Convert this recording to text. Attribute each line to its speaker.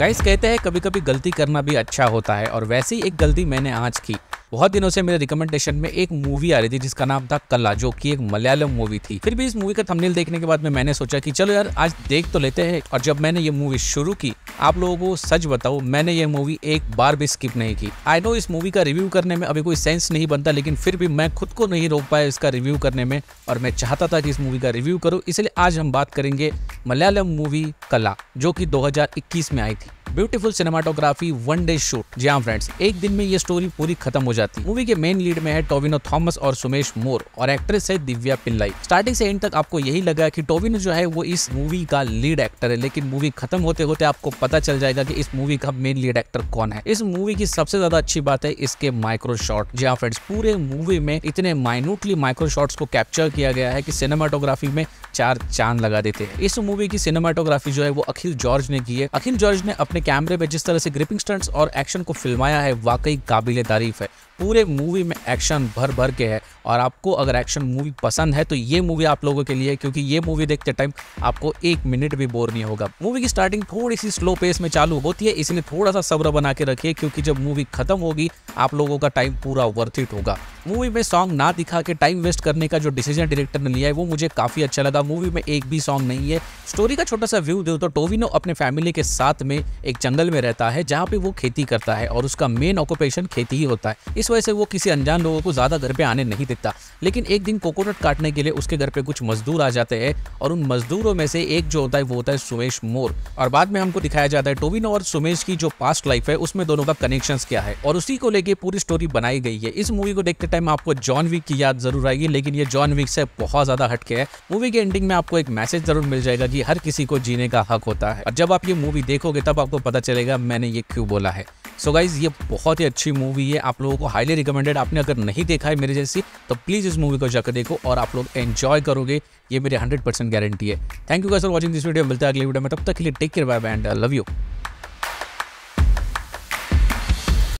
Speaker 1: guys कहते हैं कभी कभी गलती करना भी अच्छा होता है और वैसी एक गलती मैंने आज की बहुत दिनों से मेरे रिकमेंडेशन में एक मूवी आ रही थी जिसका नाम था कला जो की एक मलयालम मूवी थी फिर भी इस मूवी का थंबनेल देखने के बाद में मैंने सोचा की चलो यार आज देख तो लेते हैं और जब मैंने ये मूवी शुरू की आप लोगों को सच बताओ मैंने ये मूवी एक बार भी स्किप नहीं की आई नो इस मूवी का रिव्यू करने में अभी कोई सेंस नहीं बनता लेकिन फिर भी मैं खुद को नहीं रोक पाया इसका रिव्यू करने में और मैं चाहता था कि इस मूवी का रिव्यू करो इसलिए आज हम बात करेंगे मलयालम मूवी कला जो कि 2021 में आई थी beautiful cinematography one day shoot जी हाँ फ्रेंड्स एक दिन में ये स्टोरी पूरी खत्म हो जाती जाती मूवी के मेन लीड में है टोविनो थॉमस और सुमेश मोर और एक्ट्रेस है दिव्या पिल्लाई स्टार्टिंग से एंड तक आपको यही लगा की टोविनो जो है वो इस मूवी का लीड एक्टर है लेकिन मूवी खत्म होते होते आपको पता चल जाएगा की इस मूवी का मेन लीड एक्टर कौन है इस मूवी की सबसे ज्यादा अच्छी बात है इसके माइक्रो शॉट जी हाँ फ्रेंड्स पूरे मूवी में इतने माइन्यूटली माइक्रो शॉर्ट को कैप्चर किया गया है की सिनेमाटोग्राफी में चार चांद लगा देते हैं इस मूवी की सिनेमाटोग्राफी जो है वो अखिल जॉर्ज ने की है अखिल जॉर्ज ने अपने कैमरे में जिस तरह से ग्रिपिंग स्टंट्स और एक्शन को फिल्माया है वाकई काबिल तारीफ है पूरे मूवी में एक्शन भर भर के है और आपको अगर एक्शन मूवी पसंद है तो ये मूवी आप लोगों के लिए क्योंकि ये मूवी देखते टाइम आपको एक मिनट भी बोर नहीं होगा मूवी की स्टार्टिंग थोड़ी सी स्लो पेस में चालू होती है इसलिए थोड़ा सा सब्र बना के रखिए क्योंकि जब मूवी खत्म होगी आप लोगों का टाइम पूरा वर्थ इट होगा मूवी में सॉन्ग ना दिखा के टाइम वेस्ट करने का जो डिसीजन डायरेक्टर ने लिया है वो मुझे काफ़ी अच्छा लगा मूवी में एक भी सॉन्ग नहीं है स्टोरी का छोटा सा व्यू दे तो टोविनो अपने फैमिली के साथ में एक जंगल में रहता है जहाँ पे वो खेती करता है और उसका मेन ऑक्यूपेशन खेती ही होता है इस वजह से वो किसी अनजान लोगों को ज़्यादा घर पे आने नहीं देता लेकिन एक दिन कोकोनट काटने के लिए उसके घर पे कुछ मजदूर आ जाते हैं और उन मजदूरों में से एक जो होता है वो होता है सुमेश मोर और बाद में हमको दिखाया जाता है टोविनो और सुमेश की जो पास्ट लाइफ है उसमें दोनों का कनेक्शन क्या है और उसी को लेके पूरी स्टोरी बनाई गई है इस मूवी को देखते टाइम आपको जॉन विक की याद जरूर आएगी लेकिन ये जॉन विक से बहुत ज्यादा हटके है मूवी के एंडिंग में आपको एक मैसेज जरूर मिल जाएगा कि हर किसी को जीने का हक होता है और जब आप ये मूवी देखोगे तब आपको पता चलेगा मैंने ये क्यों बोला है सो so गाइज ये बहुत ही अच्छी मूवी है आप लोगों को हाईली रिकमेंडेड आपने अगर नहीं देखा है मेरे जैसी तो प्लीज़ इस मूवी को जाकर देखो और आप लोग एंजॉय करोगे ये मेरी 100% गारंटी है thank you guys for watching this video मिलता है अगले वीडियो में तब तक के लिए take care bye bye and love you